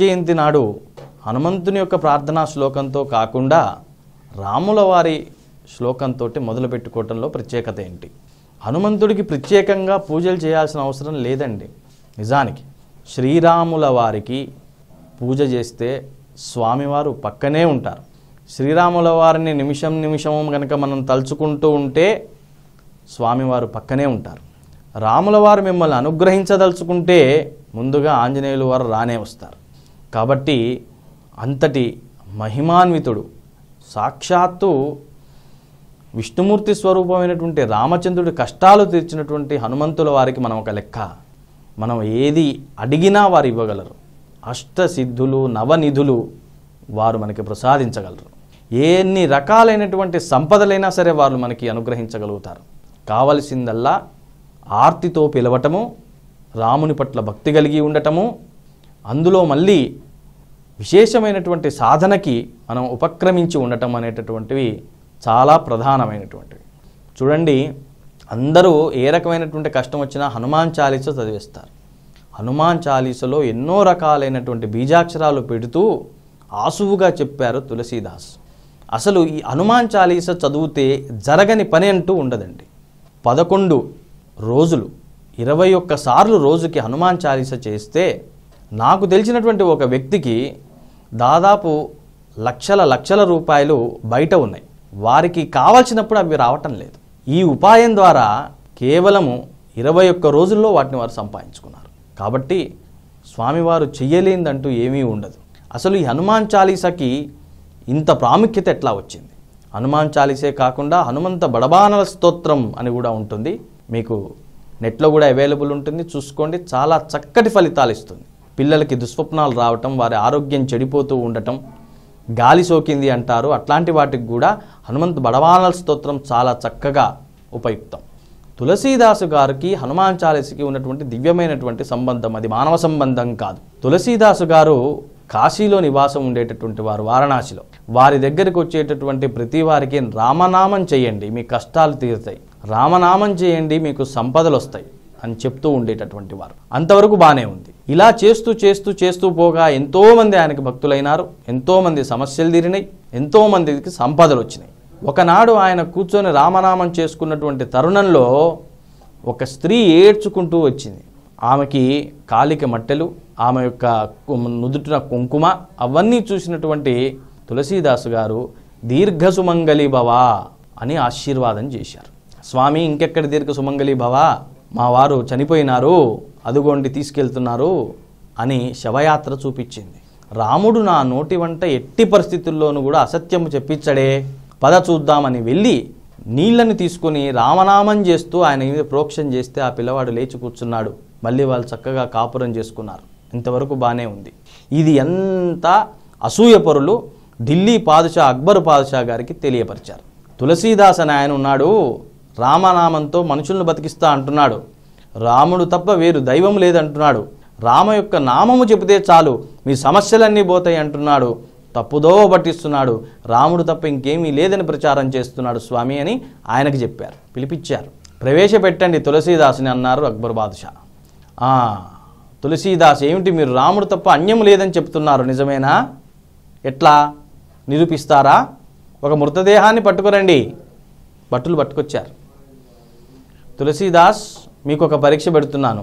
జయంతి నాడు హనుమంతుని యొక్క ప్రార్థనా శ్లోకంతో కాకుండా రాముల వారి శ్లోకంతో మొదలు పెట్టుకోవటంలో ప్రత్యేకత ఏంటి హనుమంతుడికి ప్రత్యేకంగా పూజలు చేయాల్సిన అవసరం లేదండి నిజానికి శ్రీరాముల వారికి పూజ చేస్తే స్వామివారు పక్కనే ఉంటారు శ్రీరాముల వారిని నిమిషం నిమిషం కనుక మనం తలుచుకుంటూ ఉంటే స్వామివారు పక్కనే ఉంటారు రాముల వారు మిమ్మల్ని అనుగ్రహించదలుచుకుంటే ముందుగా ఆంజనేయుల వారు రానే వస్తారు కాబట్టి అంతటి మహిమాన్వితుడు సాక్షాత్తు విష్ణుమూర్తి స్వరూపమైనటువంటి రామచంద్రుడి కష్టాలు తీర్చినటువంటి హనుమంతుల వారికి మనం ఒక లెక్క మనం ఏది అడిగినా వారు ఇవ్వగలరు అష్టసిద్ధులు నవనిధులు వారు మనకి ప్రసాదించగలరు ఎన్ని రకాలైనటువంటి సంపదలైనా సరే వారు మనకి అనుగ్రహించగలుగుతారు కావలసిందల్లా ఆర్తితో పిలవటము రాముని పట్ల భక్తి కలిగి ఉండటము అందులో మళ్ళీ విశేషమైనటువంటి సాధనకి మనం ఉపక్రమించి ఉండటం అనేటటువంటివి చాలా ప్రధానమైనటువంటివి చూడండి అందరూ ఏ రకమైనటువంటి కష్టం వచ్చినా హనుమాన్ చాలీస చదివిస్తారు హనుమాన్ చాలీసలో ఎన్నో రకాలైనటువంటి బీజాక్షరాలు పెడుతూ ఆసువుగా చెప్పారు తులసీదాస్ అసలు ఈ హనుమాన్ చాలీస చదివితే జరగని పని అంటూ ఉండదండి పదకొండు రోజులు ఇరవై ఒక్కసార్లు రోజుకి హనుమాన్ చాలీస చేస్తే నాకు తెలిసినటువంటి ఒక వ్యక్తికి దాదాపు లక్షల లక్షల రూపాయలు బయట ఉన్నాయి వారికి కావలసినప్పుడు అవి రావటం లేదు ఈ ఉపాయం ద్వారా కేవలము ఇరవై ఒక్క రోజుల్లో వాటిని వారు సంపాదించుకున్నారు కాబట్టి స్వామివారు చెయ్యలేందంటూ ఏమీ ఉండదు అసలు ఈ హనుమాన్ చాలీసాకి ఇంత ప్రాముఖ్యత ఎట్లా వచ్చింది హనుమాన్ చాలీసే కాకుండా హనుమంత బడబానల స్తోత్రం అని కూడా ఉంటుంది మీకు నెట్లో కూడా అవైలబుల్ ఉంటుంది చూసుకోండి చాలా చక్కటి ఫలితాలు ఇస్తుంది పిల్లలకి దుస్వప్నాలు రావటం వారి ఆరోగ్యం చెడిపోతూ ఉండటం గాలి సోకింది అంటారు అట్లాంటి వాటికి కూడా హనుమంత్ బడవానల స్తోత్రం చాలా చక్కగా ఉపయుక్తం తులసీదాసు గారికి హనుమాన్ చాలీసుకి ఉన్నటువంటి దివ్యమైనటువంటి సంబంధం అది మానవ సంబంధం కాదు తులసీదాసు గారు కాశీలో నివాసం ఉండేటటువంటి వారు వారణాసిలో వారి దగ్గరికి వచ్చేటటువంటి ప్రతి వారికి రామనామం చేయండి మీ కష్టాలు తీరుతాయి రామనామం చేయండి మీకు సంపదలు వస్తాయి అని చెప్తూ ఉండేటటువంటి వారు అంతవరకు బాగానే ఉంది ఇలా చేస్తూ చేస్తూ చేస్తూ పోగా ఎంతోమంది ఆయనకి భక్తులైనారు ఎంతోమంది సమస్యలు తీరినాయి ఎంతోమందికి సంపదలు వచ్చినాయి ఒకనాడు ఆయన కూర్చొని రామనామం చేసుకున్నటువంటి తరుణంలో ఒక స్త్రీ ఏడ్చుకుంటూ వచ్చింది ఆమెకి కాలిక మట్టెలు ఆమె యొక్క నుదుటిన కుంకుమ అవన్నీ చూసినటువంటి తులసీదాసు గారు దీర్ఘ సుమంగళి భవ అని ఆశీర్వాదం చేశారు స్వామి ఇంకెక్కడ దీర్ఘ సుమంగలి భవా మా వారు చనిపోయినారు అదుగోండి తీసుకెళ్తున్నారు అని శవయాత్ర చూపించింది రాముడు నా నోటి వంట ఎట్టి పరిస్థితుల్లోనూ కూడా అసత్యము చెప్పించడే పద చూద్దామని వెళ్ళి నీళ్లను తీసుకుని రామనామం చేస్తూ ఆయన మీద ప్రోక్షం చేస్తే ఆ పిల్లవాడు లేచి కూర్చున్నాడు మళ్ళీ వాళ్ళు చక్కగా కాపురం చేసుకున్నారు ఇంతవరకు బాగానే ఉంది ఇది ఎంత అసూయపరులు ఢిల్లీ పాదుషా అక్బర్ పాదుషా గారికి తెలియపరిచారు తులసీదాస్ అని ఆయన ఉన్నాడు రామనామంతో మనుషులను బతికిస్తా అంటున్నాడు రాముడు తప్ప వేరు దైవం లేదంటున్నాడు రామ యొక్క నామము చెబితే చాలు మీ సమస్యలన్నీ పోతాయి అంటున్నాడు తప్పుదో పట్టిస్తున్నాడు రాముడు తప్ప ఇంకేమీ లేదని ప్రచారం చేస్తున్నాడు స్వామి అని ఆయనకు చెప్పారు పిలిపించారు ప్రవేశపెట్టండి తులసీదాసుని అన్నారు అక్బర్ బాదుషా తులసీదాస్ ఏమిటి మీరు రాముడు తప్ప అన్యం లేదని చెప్తున్నారు నిజమేనా ఎట్లా నిరూపిస్తారా ఒక మృతదేహాన్ని పట్టుకురండి భట్టులు పట్టుకొచ్చారు తులసీదాస్ మీకు ఒక పరీక్ష పెడుతున్నాను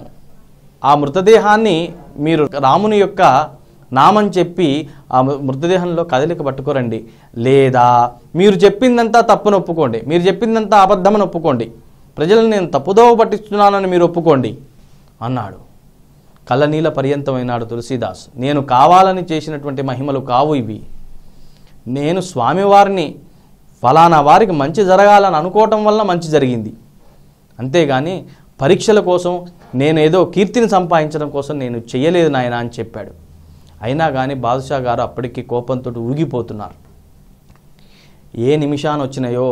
ఆ మృతదేహాన్ని మీరు రాముని యొక్క నామం చెప్పి ఆ మృతదేహంలో కదలిక పట్టుకోరండి లేదా మీరు చెప్పిందంతా తప్పును ఒప్పుకోండి మీరు చెప్పిందంతా అబద్ధమని ఒప్పుకోండి ప్రజలను నేను తప్పుదోవ పట్టిస్తున్నానని మీరు ఒప్పుకోండి అన్నాడు కళ్ళనీల పర్యంతమైనాడు తులసీదాస్ నేను కావాలని చేసినటువంటి మహిమలు కావు ఇవి నేను స్వామివారిని ఫలానా వారికి మంచి జరగాలని అనుకోవటం వల్ల మంచి జరిగింది అంతేగాని పరీక్షల కోసం నేను ఏదో కీర్తిని సంపాదించడం కోసం నేను చేయలేదు నాయన అని చెప్పాడు అయినా కానీ బాదుషా గారు అప్పటికి కోపంతో ఊగిపోతున్నారు ఏ నిమిషాన్ని వచ్చినాయో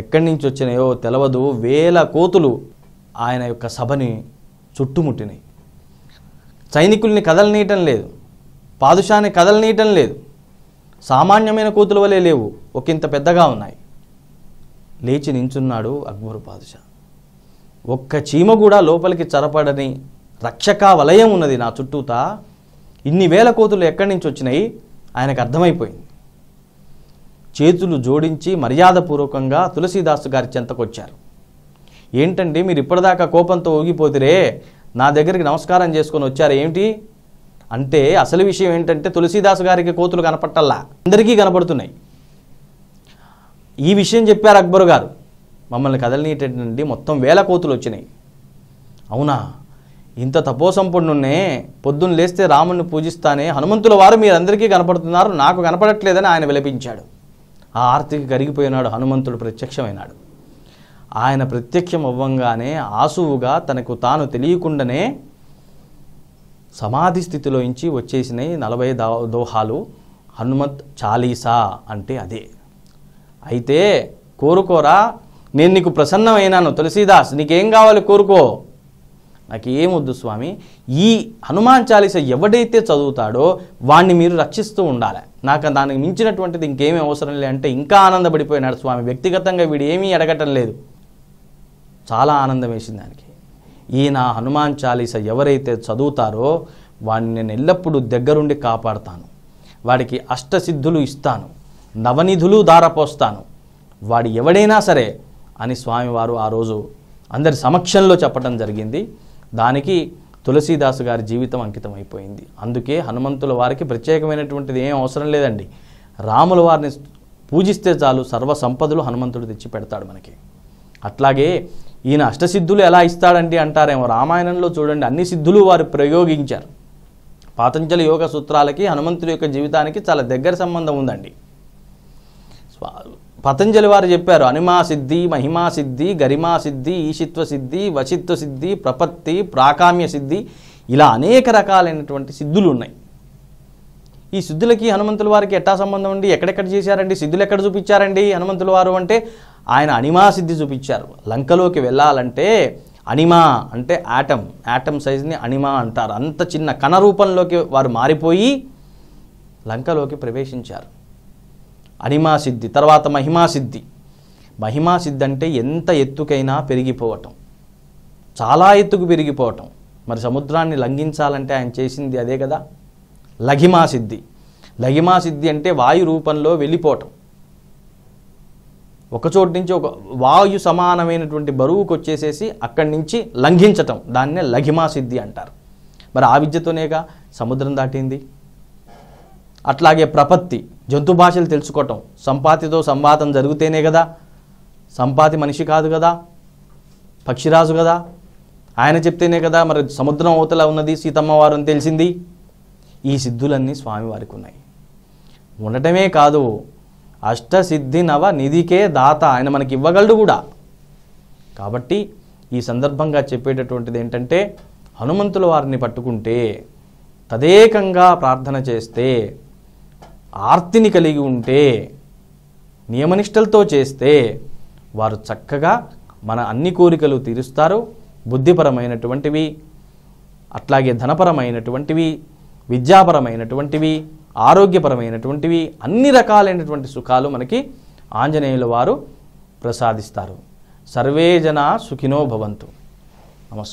ఎక్కడి నుంచి వచ్చినాయో తెలవదు వేల కోతులు ఆయన యొక్క సభని చుట్టుముట్టినాయి సైనికుల్ని కదలనీయటం లేదు పాదుషాని కదలనీయటం లేదు సామాన్యమైన కోతుల వలె లేవు ఒకంత పెద్దగా ఉన్నాయి లేచి నించున్నాడు అక్బరు పాదుషా ఒక్క చీమ కూడా లోపలికి చరపడని రక్షకా వలయం ఉన్నది నా చుట్టూత ఇన్ని వేల కోతులు ఎక్కడి నుంచి వచ్చినాయి ఆయనకు అర్థమైపోయింది చేతులు జోడించి మర్యాదపూర్వకంగా తులసీదాసు గారి చెంతకొచ్చారు ఏంటండి మీరు ఇప్పటిదాకా కోపంతో ఊగిపోతిరే నా దగ్గరికి నమస్కారం చేసుకొని వచ్చారు ఏమిటి అంటే అసలు విషయం ఏంటంటే తులసీదాసు గారికి కోతులు కనపట్టల్లా అందరికీ కనపడుతున్నాయి ఈ విషయం చెప్పారు అక్బరు గారు మమ్మల్ని కదలనీటటువంటి మొత్తం వేల కోతులు వచ్చినాయి అవునా ఇంత తపోసంపన్నున్నే పొద్దున్న లేస్తే రాముణ్ణి పూజిస్తానే హనుమంతుల వారు మీరందరికీ కనపడుతున్నారు నాకు కనపడట్లేదని ఆయన విలపించాడు ఆ ఆర్తికి కరిగిపోయినాడు హనుమంతుడు ప్రత్యక్షమైనాడు ఆయన ప్రత్యక్షం అవ్వంగానే ఆసువుగా తనకు తాను తెలియకుండానే సమాధి స్థితిలోంచి వచ్చేసినాయి నలభై దోహాలు హనుమత్ చాలీసా అంటే అదే అయితే కోరుకోరా నేను నీకు ప్రసన్నమైనాను తులసీదాస్ నీకేం కావాలి కోరుకో నాకు ఏమొద్దు స్వామి ఈ హనుమాన్ చాలీస ఎవడైతే చదువుతాడో వాణ్ణి మీరు రక్షిస్తూ ఉండాలి నాకు దానికి మించినటువంటిది ఇంకేమీ అవసరం లే అంటే ఇంకా ఆనందపడిపోయినాడు స్వామి వ్యక్తిగతంగా వీడు ఏమీ అడగటం లేదు చాలా ఆనందం వేసింది దానికి ఈయన హనుమాన్ చాలీస ఎవరైతే చదువుతారో వాడిని నేను ఎల్లప్పుడూ దగ్గరుండి కాపాడుతాను వాడికి అష్టసిద్ధులు ఇస్తాను నవనిధులు దారపోస్తాను వాడు ఎవడైనా సరే అని స్వామివారు ఆ రోజు అందరి సమక్షంలో చెప్పడం జరిగింది దానికి తులసీదాసు గారి జీవితం అంకితం అయిపోయింది అందుకే హనుమంతుల వారికి ప్రత్యేకమైనటువంటిది ఏం అవసరం లేదండి రాముల వారిని పూజిస్తే చాలు సర్వ సంపదలు హనుమంతుడు తెచ్చి పెడతాడు మనకి అట్లాగే ఈయన అష్టసిద్ధులు ఎలా ఇస్తాడండి అంటారేమో రామాయణంలో చూడండి అన్ని సిద్ధులు వారు ప్రయోగించారు పాతంజలి యోగ సూత్రాలకి హనుమంతుడి యొక్క జీవితానికి చాలా దగ్గర సంబంధం ఉందండి పతంజలి వారు చెప్పారు అనిమా సిద్ధి మహిమా సిద్ధి గరిమా సిద్ధి ఈశిత్వ సిద్ధి వశిత్వ సిద్ధి ప్రపత్తి ప్రాకామ్య సిద్ధి ఇలా అనేక రకాలైనటువంటి సిద్ధులు ఉన్నాయి ఈ సిద్ధులకి హనుమంతుల వారికి ఎట్టా సంబంధం అండి ఎక్కడెక్కడ చేశారండి సిద్ధులు ఎక్కడ చూపించారండి హనుమంతుల వారు అంటే ఆయన అనిమా సిద్ధి చూపించారు లంకలోకి వెళ్ళాలంటే అనిమా అంటే ఆటమ్ ఆటమ్ సైజ్ని అనిమా అంటారు అంత చిన్న కణ రూపంలోకి వారు మారిపోయి లంకలోకి ప్రవేశించారు అనిమాసిద్ధి తర్వాత మహిమాసిద్ధి మహిమాసిద్ధి అంటే ఎంత ఎత్తుకైనా పెరిగిపోవటం చాలా ఎత్తుకు పెరిగిపోవటం మరి సముద్రాన్ని లంఘించాలంటే ఆయన చేసింది అదే కదా లఘిమాసిద్ధి లఘిమాసిద్ధి అంటే వాయు రూపంలో వెళ్ళిపోవటం ఒకచోటి నుంచి ఒక వాయు సమానమైనటువంటి బరువుకు వచ్చేసేసి అక్కడి నుంచి లంఘించటం దాన్నే లఘిమాసిద్ధి అంటారు మరి ఆ విద్యతోనేగా సముద్రం దాటింది అట్లాగే ప్రపత్తి జంతు భాషలు తెలుసుకోవటం సంపాతితో సంవాదం జరిగితేనే కదా సంపాతి మనిషి కాదు కదా పక్షిరాజు కదా ఆయన చెప్తేనే కదా మరి సముద్రం అవతల ఉన్నది సీతమ్మ వారు అని తెలిసింది ఈ సిద్ధులన్నీ స్వామివారికి ఉన్నాయి ఉండటమే కాదు అష్టసిద్ధి నవ నిధికే దాత ఆయన మనకి ఇవ్వగలడు కూడా కాబట్టి ఈ సందర్భంగా చెప్పేటటువంటిది ఏంటంటే హనుమంతుల వారిని పట్టుకుంటే తదేకంగా ప్రార్థన చేస్తే ఆర్తిని కలిగి ఉంటే నియమనిష్టలతో చేస్తే వారు చక్కగా మన అన్ని కోరికలు తీరుస్తారు బుద్ధిపరమైనటువంటివి అట్లాగే ధనపరమైనటువంటివి విద్యాపరమైనటువంటివి ఆరోగ్యపరమైనటువంటివి అన్ని రకాలైనటువంటి సుఖాలు మనకి ఆంజనేయుల వారు ప్రసాదిస్తారు సర్వే జనా సుఖినో భవంతు